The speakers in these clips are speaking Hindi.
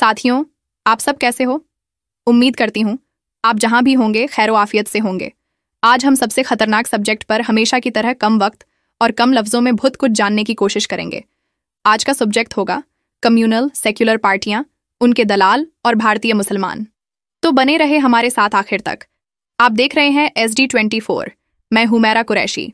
साथियों आप सब कैसे हो उम्मीद करती हूँ आप जहाँ भी होंगे खैर आफियत से होंगे आज हम सबसे खतरनाक सब्जेक्ट पर हमेशा की तरह कम वक्त और कम लफ्ज़ों में बहुत कुछ जानने की कोशिश करेंगे आज का सब्जेक्ट होगा कम्युनल सेक्युलर पार्टियाँ उनके दलाल और भारतीय मुसलमान तो बने रहे हमारे साथ आखिर तक आप देख रहे हैं एस डी ट्वेंटी फोर मैं हुमैरा कुरैशी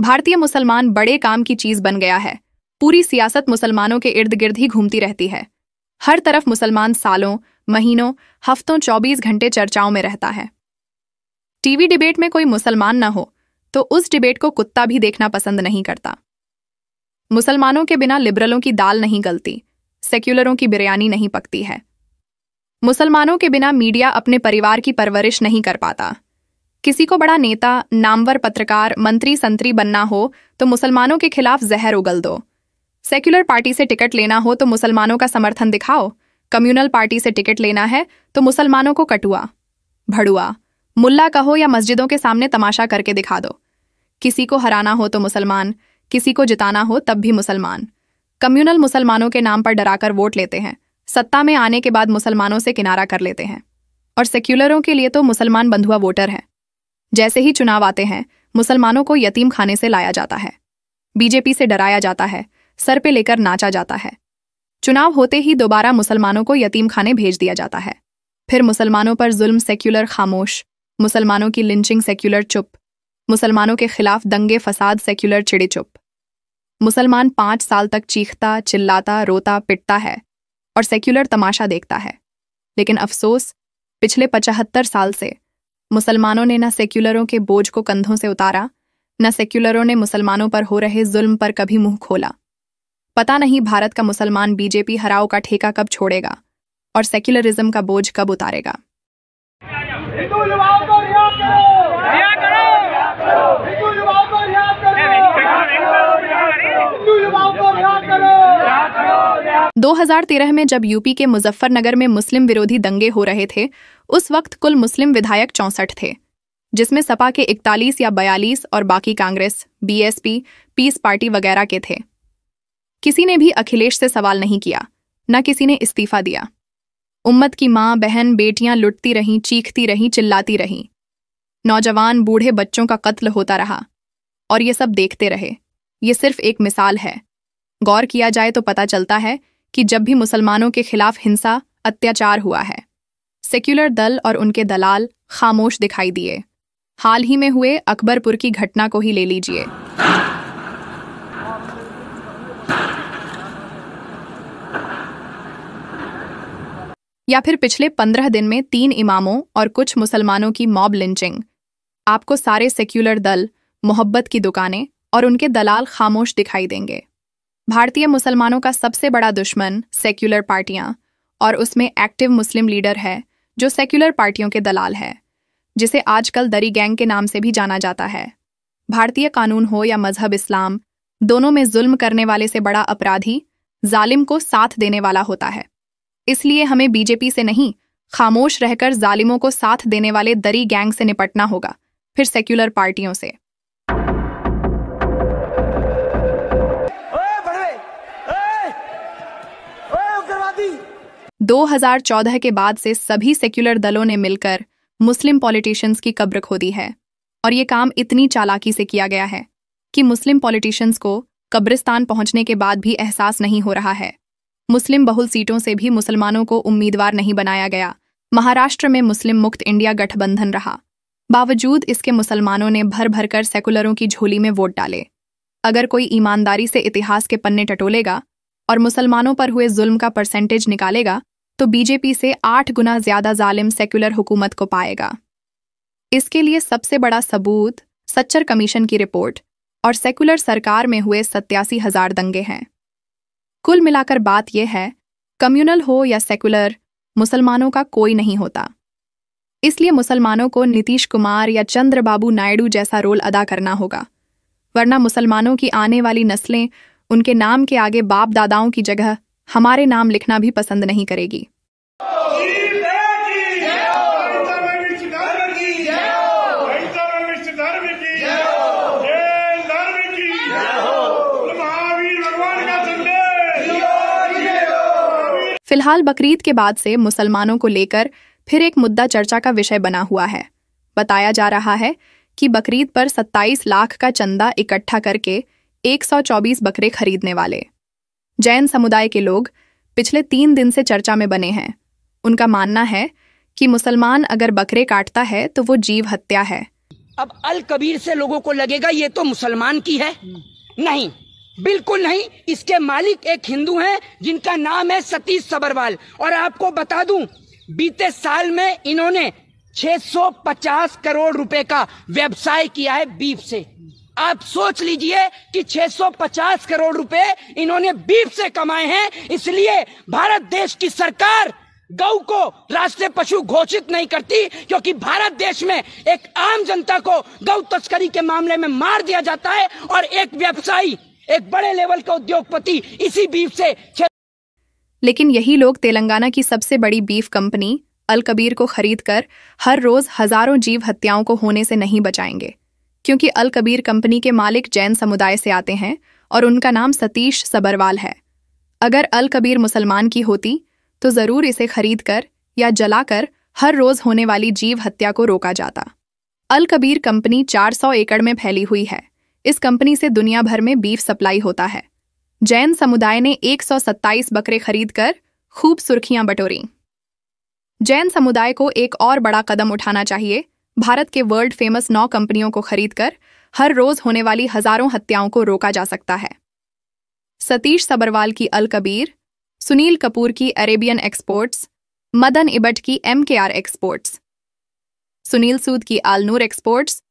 भारतीय मुसलमान बड़े काम की चीज बन गया है पूरी सियासत मुसलमानों के इर्द गिर्द ही घूमती रहती है हर तरफ मुसलमान सालों महीनों हफ्तों 24 घंटे चर्चाओं में रहता है टीवी डिबेट में कोई मुसलमान न हो तो उस डिबेट को कुत्ता भी देखना पसंद नहीं करता मुसलमानों के बिना लिबरलों की दाल नहीं गलती सेक्युलरों की बिरयानी नहीं पकती है मुसलमानों के बिना मीडिया अपने परिवार की परवरिश नहीं कर पाता किसी को बड़ा नेता नामवर पत्रकार मंत्री संतरी बनना हो तो मुसलमानों के खिलाफ जहर उगल दो सेक्युलर पार्टी से टिकट लेना हो तो मुसलमानों का समर्थन दिखाओ कम्युनल पार्टी से टिकट लेना है तो मुसलमानों को कटुआ भड़ुआ मुल्ला कहो या मस्जिदों के सामने तमाशा करके दिखा दो किसी को हराना हो तो मुसलमान किसी को जिताना हो तब भी मुसलमान कम्युनल मुसलमानों के नाम पर डराकर वोट लेते हैं सत्ता में आने के बाद मुसलमानों से किनारा कर लेते हैं और सेक्युलरों के लिए तो मुसलमान बंधुआ वोटर हैं जैसे ही चुनाव आते हैं मुसलमानों को यतीम खाने से लाया जाता है बीजेपी से डराया जाता है सर पे लेकर नाचा जाता है चुनाव होते ही दोबारा मुसलमानों को यतीम खाने भेज दिया जाता है फिर मुसलमानों पर जुल्म सेक्युलर खामोश मुसलमानों की लिंचिंग सेक्युलर चुप मुसलमानों के खिलाफ दंगे फसाद सेक्युलर चिड़े चुप मुसलमान पांच साल तक चीखता चिल्लाता रोता पिटता है और सेक्युलर तमाशा देखता है लेकिन अफसोस पिछले पचहत्तर साल से मुसलमानों ने न सेक्युलरों के बोझ को कंधों से उतारा न सेक्युलरों ने मुसलमानों पर हो रहे जुल्म पर कभी मुंह खोला पता नहीं भारत का मुसलमान बीजेपी हराओ का ठेका कब छोड़ेगा और सेक्युलरिज्म का बोझ कब उतारेगा 2013 में जब यूपी के मुजफ्फरनगर में मुस्लिम विरोधी दंगे हो रहे थे उस वक्त कुल मुस्लिम विधायक चौंसठ थे जिसमें सपा के 41 या 42 और बाकी कांग्रेस बीएसपी, पीस पार्टी वगैरह के थे किसी ने भी अखिलेश से सवाल नहीं किया न किसी ने इस्तीफा दिया उम्मत की माँ बहन बेटियां लुटती रहीं चीखती रहीं चिल्लाती रहीं नौजवान बूढ़े बच्चों का कत्ल होता रहा और ये सब देखते रहे ये सिर्फ एक मिसाल है गौर किया जाए तो पता चलता है कि जब भी मुसलमानों के खिलाफ हिंसा अत्याचार हुआ है सेक्युलर दल और उनके दलाल खामोश दिखाई दिए हाल ही में हुए अकबरपुर की घटना को ही ले लीजिए या फिर पिछले पंद्रह दिन में तीन इमामों और कुछ मुसलमानों की मॉब लिंचिंग आपको सारे सेक्युलर दल मोहब्बत की दुकानें और उनके दलाल खामोश दिखाई देंगे भारतीय मुसलमानों का सबसे बड़ा दुश्मन सेक्युलर पार्टियां और उसमें एक्टिव मुस्लिम लीडर है जो सेक्युलर पार्टियों के दलाल है जिसे आजकल दरी गैंग के नाम से भी जाना जाता है भारतीय कानून हो या मजहब इस्लाम दोनों में जुल्म करने वाले से बड़ा अपराधी जालिम को साथ देने वाला होता है इसलिए हमें बीजेपी से नहीं खामोश रहकर जालिमों को साथ देने वाले दरी गैंग से निपटना होगा फिर सेक्युलर पार्टियों से 2014 के बाद से सभी सेक्युलर दलों ने मिलकर मुस्लिम पॉलिटिशियंस की कब्र खोदी है और ये काम इतनी चालाकी से किया गया है कि मुस्लिम पॉलिटिशियंस को कब्रिस्तान पहुंचने के बाद भी एहसास नहीं हो रहा है मुस्लिम बहुल सीटों से भी मुसलमानों को उम्मीदवार नहीं बनाया गया महाराष्ट्र में मुस्लिम मुक्त इंडिया गठबंधन रहा बावजूद इसके मुसलमानों ने भर भरकर सेकुलरों की झोली में वोट डाले अगर कोई ईमानदारी से इतिहास के पन्ने टटोलेगा और मुसलमानों पर हुए जुल्म का परसेंटेज निकालेगा तो बीजेपी से आठ गुना ज्यादा जालिम सेक्युलर हुकूमत को पाएगा इसके लिए सबसे बड़ा सबूत सच्चर कमीशन की रिपोर्ट और सेक्युलर सरकार में हुए सत्यासी हजार दंगे हैं कुल मिलाकर बात यह है कम्युनल हो या सेक्युलर मुसलमानों का कोई नहीं होता इसलिए मुसलमानों को नीतीश कुमार या चंद्रबाबू नायडू जैसा रोल अदा करना होगा वरना मुसलमानों की आने वाली नस्लें उनके नाम के आगे बाप दादाओं की जगह हमारे नाम लिखना भी पसंद नहीं करेगी फिलहाल बकरीद के बाद से मुसलमानों को लेकर फिर एक मुद्दा चर्चा का विषय बना हुआ है बताया जा रहा है कि बकरीद पर 27 लाख का चंदा इकट्ठा करके 124 बकरे खरीदने वाले जैन समुदाय के लोग पिछले तीन दिन से चर्चा में बने हैं उनका मानना है कि मुसलमान अगर बकरे काटता है तो वो जीव हत्या है अब अल कबीर से लोगों को लगेगा ये तो मुसलमान की है नहीं बिल्कुल नहीं इसके मालिक एक हिंदू हैं जिनका नाम है सतीश सबरवाल और आपको बता दूं बीते साल में इन्होंने 650 करोड़ रुपए का व्यवसाय किया है बीफ से आप सोच लीजिए कि 650 करोड़ रुपए इन्होंने बीप से कमाए हैं इसलिए भारत देश की सरकार गौ को राष्ट्रीय पशु घोषित नहीं करती क्योंकि भारत देश में एक आम जनता को गौ तस्करी के मामले में मार दिया जाता है और एक व्यवसायी एक बड़े लेवल का उद्योगपति इसी बीफ से लेकिन यही लोग तेलंगाना की सबसे बड़ी बीफ कंपनी अल कबीर को खरीद कर हर रोज हजारों जीव हत्याओं को होने से नहीं बचाएंगे क्योंकि अल कबीर कंपनी के मालिक जैन समुदाय से आते हैं और उनका नाम सतीश सबरवाल है अगर अल कबीर मुसलमान की होती तो ज़रूर इसे खरीद कर या जलाकर हर रोज़ होने वाली जीव हत्या को रोका जाता अल कबीर कंपनी 400 एकड़ में फैली हुई है इस कंपनी से दुनिया भर में बीफ सप्लाई होता है जैन समुदाय ने एक बकरे खरीद कर खूब सुर्खियां बटोरी जैन समुदाय को एक और बड़ा कदम उठाना चाहिए भारत के वर्ल्ड फेमस नौ कंपनियों को खरीदकर हर रोज होने वाली हजारों हत्याओं को रोका जा सकता है सतीश सबरवाल की अल कबीर सुनील कपूर की अरेबियन एक्सपोर्ट्स मदन इबट की एम के आर एक्सपोर्ट्स सुनील सूद की आलनूर एक्सपोर्ट्स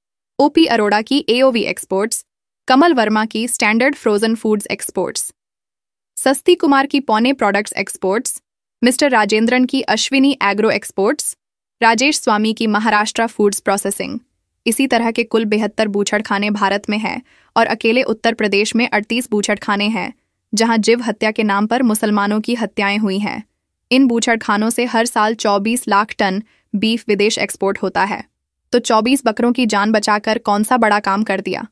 ओपी अरोड़ा की एओवी एक्सपोर्ट्स कमल वर्मा की स्टैंडर्ड फ्रोजन फूड्स एक्सपोर्ट्स सस्ती कुमार की पौने प्रोडक्ट्स एक्सपोर्ट्स मिस्टर राजेंद्रन की अश्विनी एग्रो एक्सपोर्ट्स राजेश स्वामी की महाराष्ट्र फूड्स प्रोसेसिंग इसी तरह के कुल बेहत्तर बूछड़खाने भारत में हैं और अकेले उत्तर प्रदेश में अड़तीस बूछड़खाने हैं जहां जीव हत्या के नाम पर मुसलमानों की हत्याएं हुई हैं इन बूछड़खानों से हर साल 24 लाख टन बीफ विदेश एक्सपोर्ट होता है तो 24 बकरों की जान बचाकर कौन सा बड़ा काम कर दिया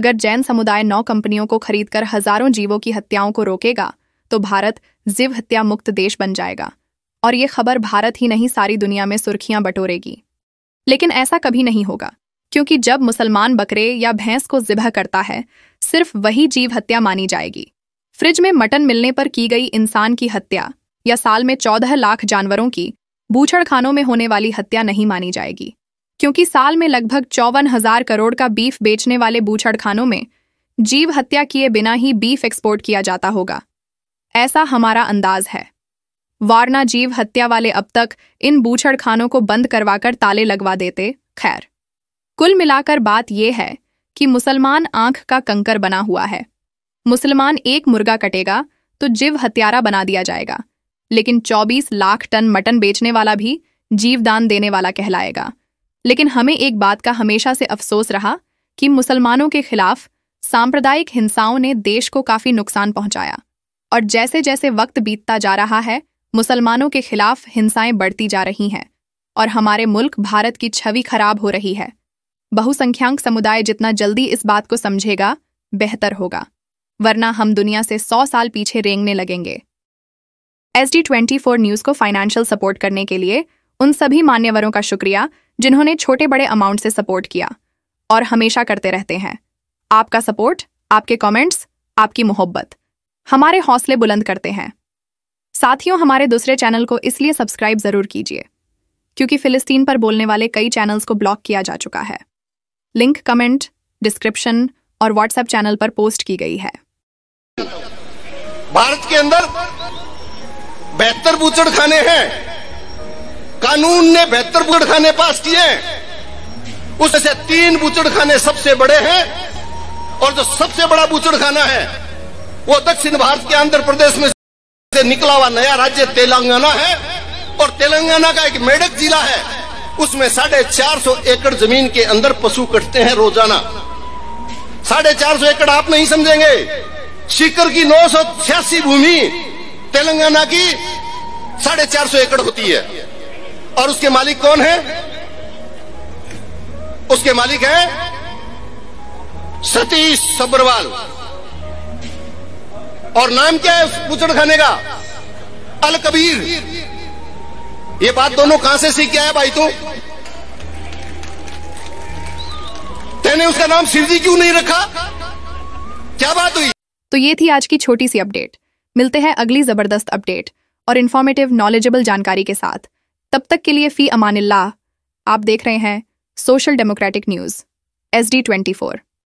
अगर जैन समुदाय नौ कंपनियों को खरीदकर हजारों जीवों की हत्याओं को रोकेगा तो भारत जीव हत्या मुक्त देश बन जाएगा और ये खबर भारत ही नहीं सारी दुनिया में सुर्खियां बटोरेगी लेकिन ऐसा कभी नहीं होगा क्योंकि जब मुसलमान बकरे या भैंस को जिबह करता है सिर्फ वही जीव हत्या मानी जाएगी फ्रिज में मटन मिलने पर की गई इंसान की हत्या या साल में चौदह लाख जानवरों की बूछड़खानों में होने वाली हत्या नहीं मानी जाएगी क्योंकि साल में लगभग चौवन हजार करोड़ का बीफ बेचने वाले बूछड़खानों में जीव हत्या किए बिना ही बीफ एक्सपोर्ट किया जाता होगा ऐसा हमारा अंदाज है वारना जीव हत्या वाले अब तक इन बूछड़खानों को बंद करवाकर ताले लगवा देते खैर कुल मिलाकर बात यह है कि मुसलमान आंख का कंकर बना हुआ है मुसलमान एक मुर्गा कटेगा तो जीव हत्यारा बना दिया जाएगा लेकिन 24 लाख टन मटन बेचने वाला भी जीवदान देने वाला कहलाएगा लेकिन हमें एक बात का हमेशा से अफसोस रहा कि मुसलमानों के खिलाफ सांप्रदायिक हिंसाओं ने देश को काफी नुकसान पहुंचाया और जैसे जैसे वक्त बीतता जा रहा है मुसलमानों के खिलाफ हिंसाएं बढ़ती जा रही हैं और हमारे मुल्क भारत की छवि खराब हो रही है बहुसंख्याक समुदाय जितना जल्दी इस बात को समझेगा बेहतर होगा वरना हम दुनिया से सौ साल पीछे रेंगने लगेंगे S D twenty four news को फाइनेंशियल सपोर्ट करने के लिए उन सभी मान्यवरों का शुक्रिया जिन्होंने छोटे बड़े अमाउंट से सपोर्ट किया और हमेशा करते रहते हैं आपका सपोर्ट आपके कमेंट्स आपकी मोहब्बत हमारे हौसले बुलंद करते हैं साथियों हमारे दूसरे चैनल को इसलिए सब्सक्राइब जरूर कीजिए क्योंकि फिलिस्तीन पर बोलने वाले कई चैनल्स को ब्लॉक किया जा चुका है लिंक कमेंट डिस्क्रिप्शन और व्हाट्सएप चैनल पर पोस्ट की गई है भारत के अंदर बेहतर बुचड़ खाने हैं कानून ने बेहतर बुचड़ खाने पास किए उससे तीन बुचड़ खाने सबसे बड़े हैं और जो सबसे बड़ा बुचड़ खाना है वो दक्षिण भारत के आंध्र प्रदेश में से निकला हुआ नया राज्य तेलंगाना है और तेलंगाना का एक मेढक जिला है उसमें साढ़े चार सौ एकड़ जमीन के अंदर पशु कटते हैं रोजाना साढ़े चार सौ एकड़ आप नहीं समझेंगे सीकर की नौ सौ छियासी भूमि तेलंगाना की साढ़े चार सौ एकड़ होती है और उसके मालिक कौन है उसके मालिक है सतीश सबरवाल और नाम क्या है उस बुचड़खाने का अल कबीर ये बात दोनों कहां से सीख गया है भाई तू तेने उसका नाम शिवजी क्यों नहीं रखा क्या बात हुई तो ये थी आज की छोटी सी अपडेट मिलते हैं अगली जबरदस्त अपडेट और इन्फॉर्मेटिव नॉलेजेबल जानकारी के साथ तब तक के लिए फी अमानिल्ला आप देख रहे हैं social democratic news S D twenty four